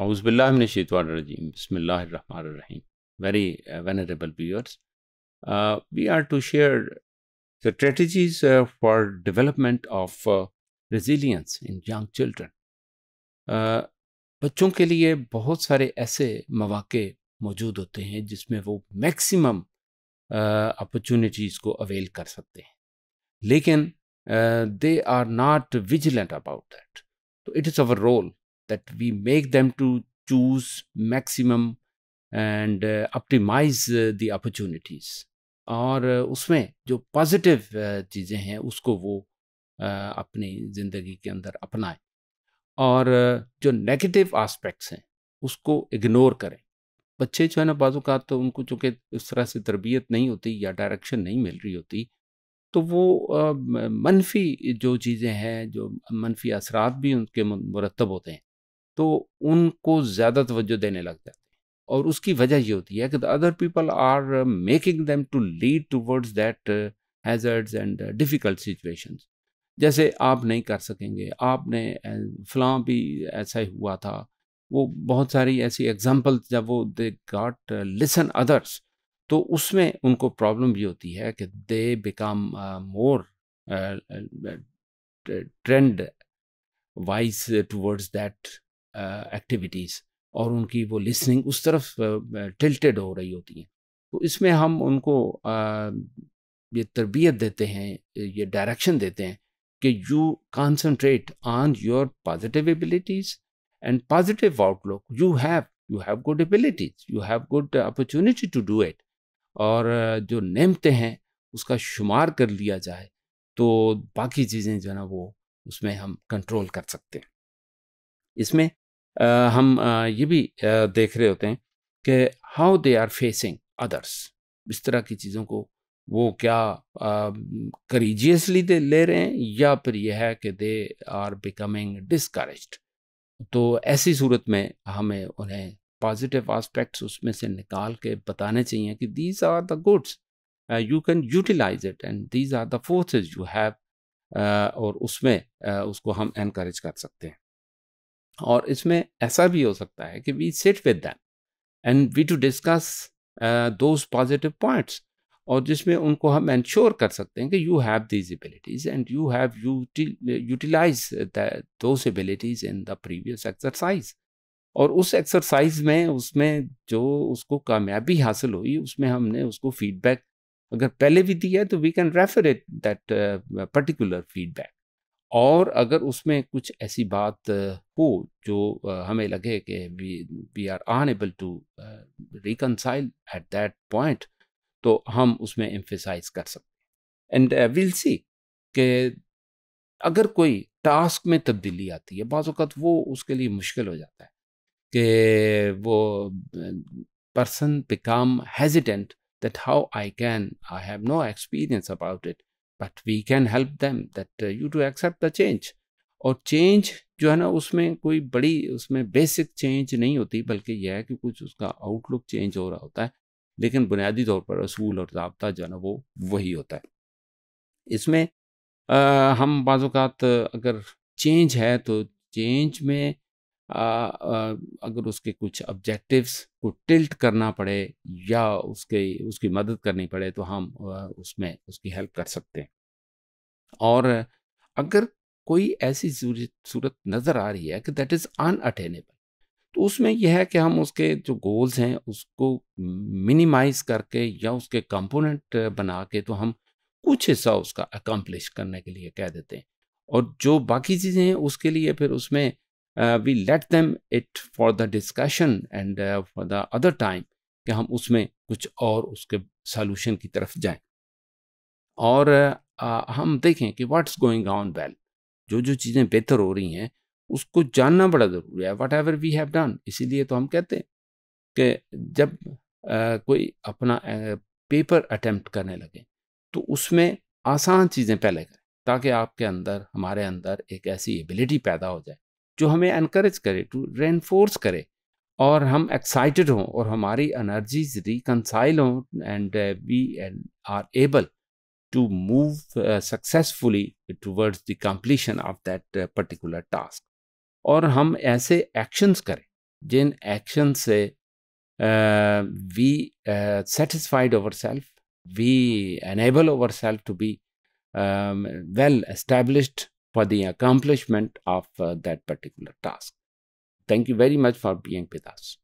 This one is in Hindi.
औजबिल्लाजीम बसमीम very vulnerable viewers we are to share the strategies for development of resilience in young children बच्चों के लिए बहुत सारे ऐसे मौाक़े मौजूद होते हैं जिसमें वो मैक्सिमम अपॉर्चुनिटीज़ uh, को अवेल कर सकते हैं लेकिन they are not vigilant about that तो it is our role that we make them to choose maximum and optimise uh, uh, the opportunities और uh, उसमें जो पॉजिटिव चीज़ें हैं उसको वो अपनी ज़िंदगी के अंदर अपनाएं और जो नेगेटिव आस्पेक्ट्स हैं उसको इग्नोर करें बच्चे जो है ना का तो उनको चूँकि इस तरह से तरबियत नहीं होती या डायरेक्शन नहीं मिल रही होती तो वो मनफी जो चीज़ें हैं जो मनफी असरात भी उनके मुरतब होते हैं तो उनको ज़्यादा तवज्जो देने लग जाते हैं और उसकी वजह ये होती है कि the other people are making them to lead towards that hazards and difficult situations जैसे आप नहीं कर सकेंगे आपने फलां भी ऐसा ही हुआ था वो बहुत सारी ऐसी एग्जाम्पल जब वो दे गॉट लिसन अदर्स तो उसमें उनको प्रॉब्लम भी होती है कि they become more trend wise towards that activities और उनकी वो लिसनिंग उस तरफ टिल्टेड हो रही होती हैं तो इसमें हम उनको ये तरबियत देते हैं ये डायरेक्शन देते हैं कि you concentrate on your positive abilities and positive outlook you have you have good abilities you have good opportunity to do it और जो नेमते हैं उसका शुमार कर लिया जाए तो बाकी चीज़ें जो है ना वो उसमें हम कंट्रोल कर सकते हैं इसमें हम ये भी देख रहे होते हैं कि how they are facing others इस तरह की चीज़ों को वो क्या करीजियसली ले रहे हैं या फिर यह है कि दे आर बिकमिंग डिस्करेज तो ऐसी सूरत में हमें उन्हें पॉजिटिव आस्पेक्ट्स उसमें से निकाल के बताने चाहिए कि these are the goods you can utilize it and these are the forces you have और उसमें uh, उसको हम इनक्रेज कर सकते हैं और इसमें ऐसा भी हो सकता है कि we sit with them and we to discuss those positive points और जिसमें उनको हम इंश्योर कर सकते हैं कि you have these abilities and you have utilize those abilities in the previous exercise और उस एक्सरसाइज में उसमें जो उसको कामयाबी हासिल हुई उसमें हमने उसको फीडबैक अगर पहले भी दिया है तो we can refer it that particular feedback और अगर उसमें कुछ ऐसी बात हो जो हमें लगे कि we we are unable to reconcile at that point तो हम उसमें एम्फेसाइज कर सकते हैं एंड विल सी कि अगर कोई टास्क में तब्दीली आती है बाज़त वो उसके लिए मुश्किल हो जाता है कि वो person become hesitant that how I can I have no experience about it but we can help them that you to accept the change और चेंज जो है ना उसमें कोई बड़ी उसमें बेसिक चेंज नहीं होती बल्कि यह है कि कुछ उसका आउटलुक चेंज हो रहा होता है लेकिन बुनियादी तौर पर असूल और जबता जो है ना वो वही होता है इसमें आ, हम बाज़ात अगर चेंज है तो चेंज में अगर उसके कुछ ऑब्जेक्टिव्स को टिल्ट करना पड़े या उसके उसकी मदद करनी पड़े तो हम उसमें उसकी हेल्प कर सकते हैं और अगर कोई ऐसी सूरत नज़र आ रही है कि दैट इज़ अनअटेनेबल तो उसमें यह है कि हम उसके जो गोल्स हैं उसको मिनिमाइज करके या उसके कंपोनेंट बना के तो हम कुछ हिस्सा उसका अकम्पलिश करने के लिए कह देते हैं और जो बाकी चीज़ें हैं उसके लिए फिर उसमें uh, we let them it for the discussion and uh, for the other time कि हम उसमें कुछ और उसके सॉल्यूशन की तरफ जाएं और आ, uh, uh, हम देखें कि व्हाट्स गोइंग ऑन वेल जो जो चीज़ें बेहतर हो रही हैं उसको जानना बड़ा ज़रूरी है whatever we have done इसीलिए तो हम कहते हैं कि जब आ, uh, कोई अपना आ, पेपर अटैम्प्ट करने लगे तो उसमें आसान चीज़ें पहले करें ताकि आपके अंदर हमारे अंदर एक ऐसी एबिलिटी पैदा हो जाए जो हमें इनक्रेज करे टू रेनफोर्स करे और हम एक्साइटेड हों और हमारी अनर्जीज रिकनसाइल हों and we and are able to move successfully towards the completion of that particular task और हम ऐसे एक्शंस करें जिन एक्शन से we satisfied our self we enable our self to be well established for the accomplishment of uh, that particular task. Thank you very much for being with us.